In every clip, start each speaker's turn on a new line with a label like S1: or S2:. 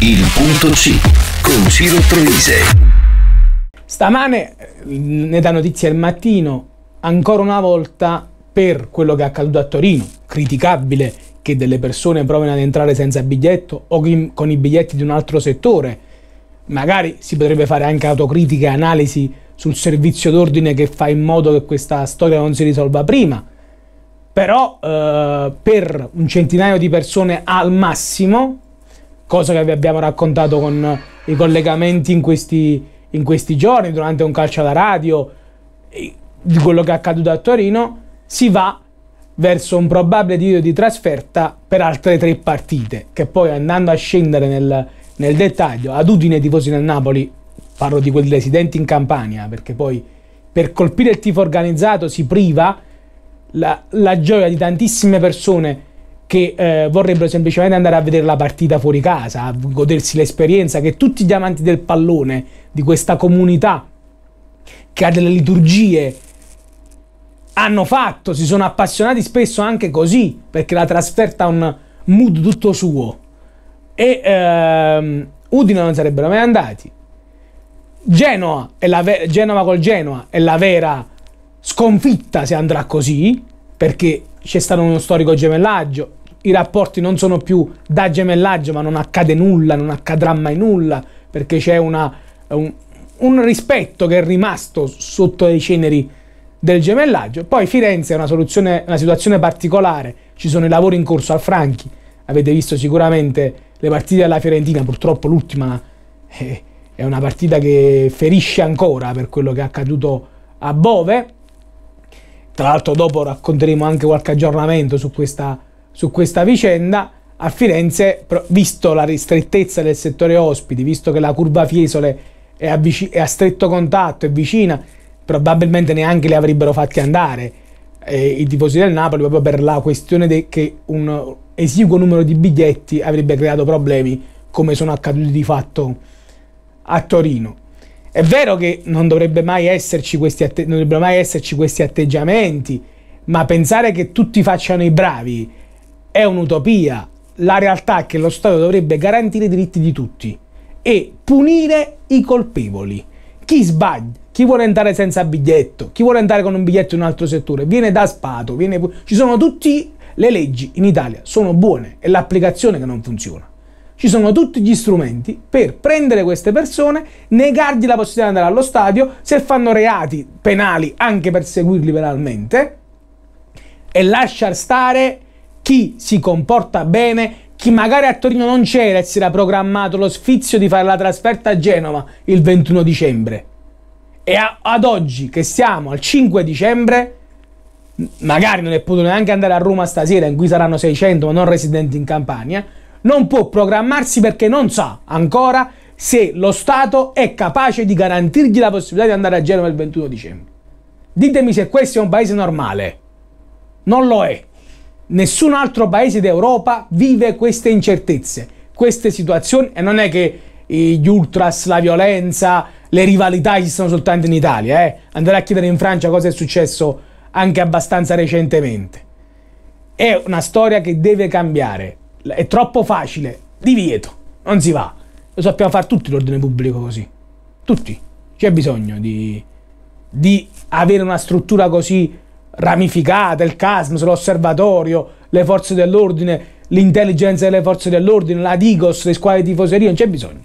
S1: Il punto C con Ciro Troise. Stamane eh, ne da notizia il mattino, ancora una volta per quello che è accaduto a Torino, criticabile che delle persone provino ad entrare senza biglietto o con i biglietti di un altro settore. Magari si potrebbe fare anche autocritica e analisi sul servizio d'ordine che fa in modo che questa storia non si risolva prima. Però eh, per un centinaio di persone al massimo cosa che vi abbiamo raccontato con i collegamenti in questi, in questi giorni, durante un calcio alla radio, di quello che è accaduto a Torino, si va verso un probabile divieto di trasferta per altre tre partite, che poi andando a scendere nel, nel dettaglio, ad Udine i tifosi del Napoli, parlo di quelli residenti in Campania, perché poi per colpire il tifo organizzato si priva la, la gioia di tantissime persone che eh, vorrebbero semplicemente andare a vedere la partita fuori casa, a godersi l'esperienza che tutti gli amanti del pallone, di questa comunità che ha delle liturgie, hanno fatto, si sono appassionati spesso anche così, perché la trasferta ha un mood tutto suo. E ehm, Udine non sarebbero mai andati. Genoa, è la ve- Genova col Genoa è la vera sconfitta se andrà così, perché c'è stato uno storico gemellaggio, i rapporti non sono più da gemellaggio, ma non accade nulla, non accadrà mai nulla, perché c'è una, un, un rispetto che è rimasto sotto le ceneri del gemellaggio. Poi Firenze è una, una, situazione particolare, ci sono i lavori in corso al Franchi, avete visto sicuramente le partite della Fiorentina, purtroppo l'ultima eh, è una partita che ferisce ancora per quello che è accaduto a Bove. Tra l'altro dopo racconteremo anche qualche aggiornamento su questa su questa vicenda a Firenze, visto la ristrettezza del settore ospiti, visto che la curva Fiesole è a, è a stretto contatto, è vicina, probabilmente neanche le avrebbero fatti andare eh, i tifosi del Napoli proprio per la questione che un esiguo numero di biglietti avrebbe creato problemi come sono accaduti di fatto a Torino. È vero che non, dovrebbe mai esserci questi non dovrebbero mai esserci questi atteggiamenti, ma pensare che tutti facciano i bravi è un'utopia. La realtà è che lo Stato dovrebbe garantire i diritti di tutti e punire i colpevoli. Chi sbaglia, chi vuole entrare senza biglietto, chi vuole entrare con un biglietto in un altro settore, viene da spato, viene... ci sono tutte le leggi in Italia, sono buone, è l'applicazione che non funziona. Ci sono tutti gli strumenti per prendere queste persone, negargli la possibilità di andare allo stadio, se fanno reati penali anche perseguirli penalmente e lasciar stare chi si comporta bene, chi magari a Torino non c'era e si era programmato lo sfizio di fare la trasferta a Genova il 21 dicembre. E a, ad oggi, che siamo al 5 dicembre, magari non è potuto neanche andare a Roma stasera, in cui saranno 600 ma non residenti in Campania, non può programmarsi perché non sa ancora se lo Stato è capace di garantirgli la possibilità di andare a Genova il 21 dicembre. Ditemi se questo è un paese normale. Non lo è. Nessun altro paese d'Europa vive queste incertezze, queste situazioni e non è che gli ultras, la violenza, le rivalità esistono soltanto in Italia. Eh? Andare a chiedere in Francia cosa è successo anche abbastanza recentemente. È una storia che deve cambiare. È troppo facile. Divieto. Non si va. Lo sappiamo fare tutti l'ordine pubblico così. Tutti. C'è bisogno di, di avere una struttura così ramificata, il CASM, l'osservatorio, le forze dell'ordine, l'intelligenza delle forze dell'ordine, la DIGOS, le squadre di tifoseria, non c'è bisogno.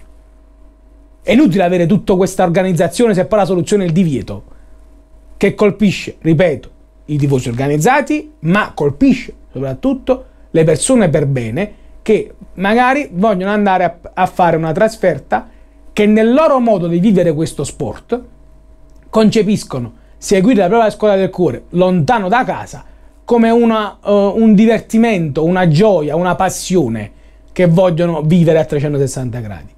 S1: È inutile avere tutta questa organizzazione se poi la soluzione è il divieto, che colpisce, ripeto, i tifosi organizzati, ma colpisce soprattutto le persone per bene che magari vogliono andare a, a fare una trasferta che nel loro modo di vivere questo sport concepiscono seguire la propria scuola del cuore lontano da casa come una, uh, un divertimento, una gioia, una passione che vogliono vivere a 360 gradi.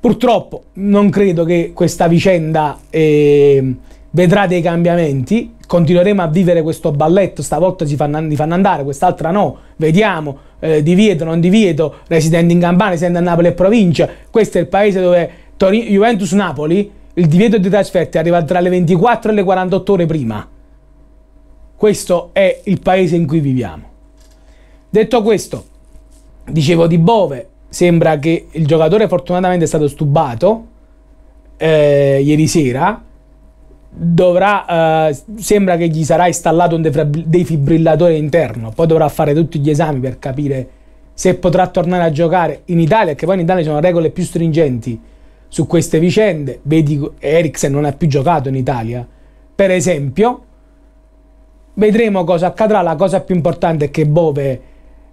S1: Purtroppo non credo che questa vicenda eh, vedrà dei cambiamenti, continueremo a vivere questo balletto, stavolta si fanno, li fanno andare, quest'altra no, vediamo, eh, divieto, non divieto, residenti in Campania, residenti a Napoli e provincia, questo è il paese dove Tor- Juventus-Napoli il divieto di trasferti arriva tra le 24 e le 48 ore prima. Questo è il paese in cui viviamo. Detto questo, dicevo di Bove, sembra che il giocatore fortunatamente è stato stubato eh, ieri sera, dovrà, eh, sembra che gli sarà installato un defibrillatore interno, poi dovrà fare tutti gli esami per capire se potrà tornare a giocare in Italia, che poi in Italia ci sono regole più stringenti su queste vicende. Vedi, Eriksen non ha più giocato in Italia, per esempio. Vedremo cosa accadrà. La cosa più importante è che Bove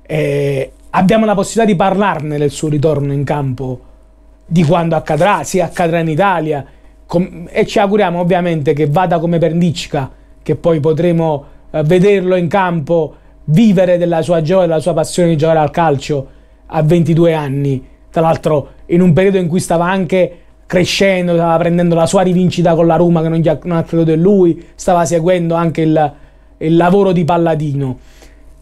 S1: eh, abbiamo la possibilità di parlarne del suo ritorno in campo, di quando accadrà, se accadrà in Italia. Com- e ci auguriamo ovviamente che vada come Pernicca, che poi potremo eh, vederlo in campo, vivere della sua gioia, della sua passione di giocare al calcio a 22 anni tra l'altro in un periodo in cui stava anche crescendo, stava prendendo la sua rivincita con la Roma che non, gli ha, non ha creduto in lui, stava seguendo anche il, il lavoro di Palladino.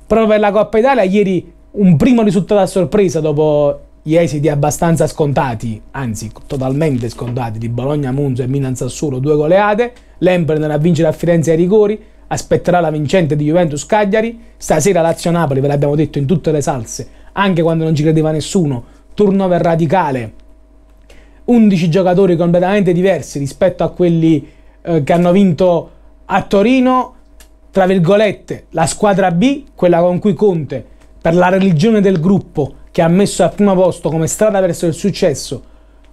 S1: Proprio per la Coppa Italia ieri un primo risultato a sorpresa dopo gli esiti abbastanza scontati, anzi totalmente scontati, di Bologna, Monza e Milan Sassuolo, due goleate, l'Emper andrà a vincere a Firenze ai rigori, aspetterà la vincente di Juventus Cagliari, stasera Lazio-Napoli, ve l'abbiamo detto in tutte le salse, anche quando non ci credeva nessuno, turnover radicale, 11 giocatori completamente diversi rispetto a quelli eh, che hanno vinto a Torino, tra virgolette, la squadra B, quella con cui Conte, per la religione del gruppo che ha messo al primo posto come strada verso il successo,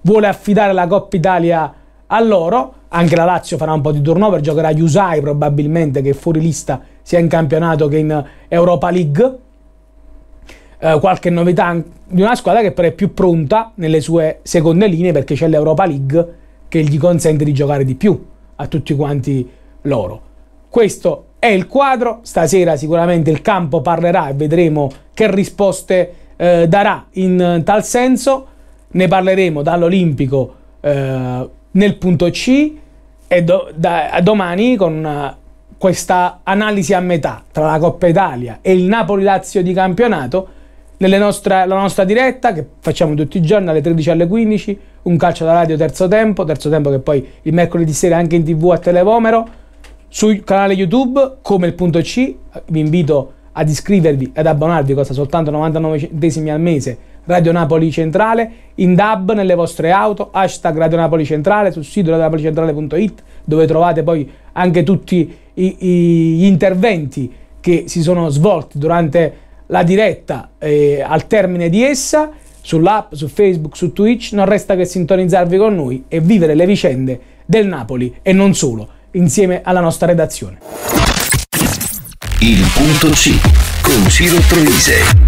S1: vuole affidare la Coppa Italia a loro. Anche la Lazio farà un po' di turnover, giocherà Yusai probabilmente che è fuori lista sia in campionato che in Europa League eh, qualche novità di una squadra che però è più pronta nelle sue seconde linee perché c'è l'Europa League che gli consente di giocare di più a tutti quanti loro. Questo è il quadro, stasera sicuramente il campo parlerà e vedremo che risposte eh, darà in tal senso, ne parleremo dall'Olimpico eh, nel punto C e do, da, domani con una, eh, questa analisi a metà tra la Coppa Italia e il Napoli-Lazio di campionato nostre, la nostra diretta che facciamo tutti i giorni alle 13 alle 15, un calcio da radio terzo tempo, terzo tempo che poi il mercoledì sera anche in tv a Televomero, sul canale YouTube come il punto C, vi invito ad iscrivervi ed abbonarvi, costa soltanto 99 centesimi al mese, Radio Napoli Centrale, in DAB nelle vostre auto, hashtag Radio Napoli Centrale, sul sito radionapolicentrale.it dove trovate poi anche tutti gli interventi che si sono svolti durante la diretta eh, al termine di essa, sull'app, su Facebook, su Twitch, non resta che sintonizzarvi con noi e vivere le vicende del Napoli e non solo, insieme alla nostra redazione. Il punto C con Ciro Troise.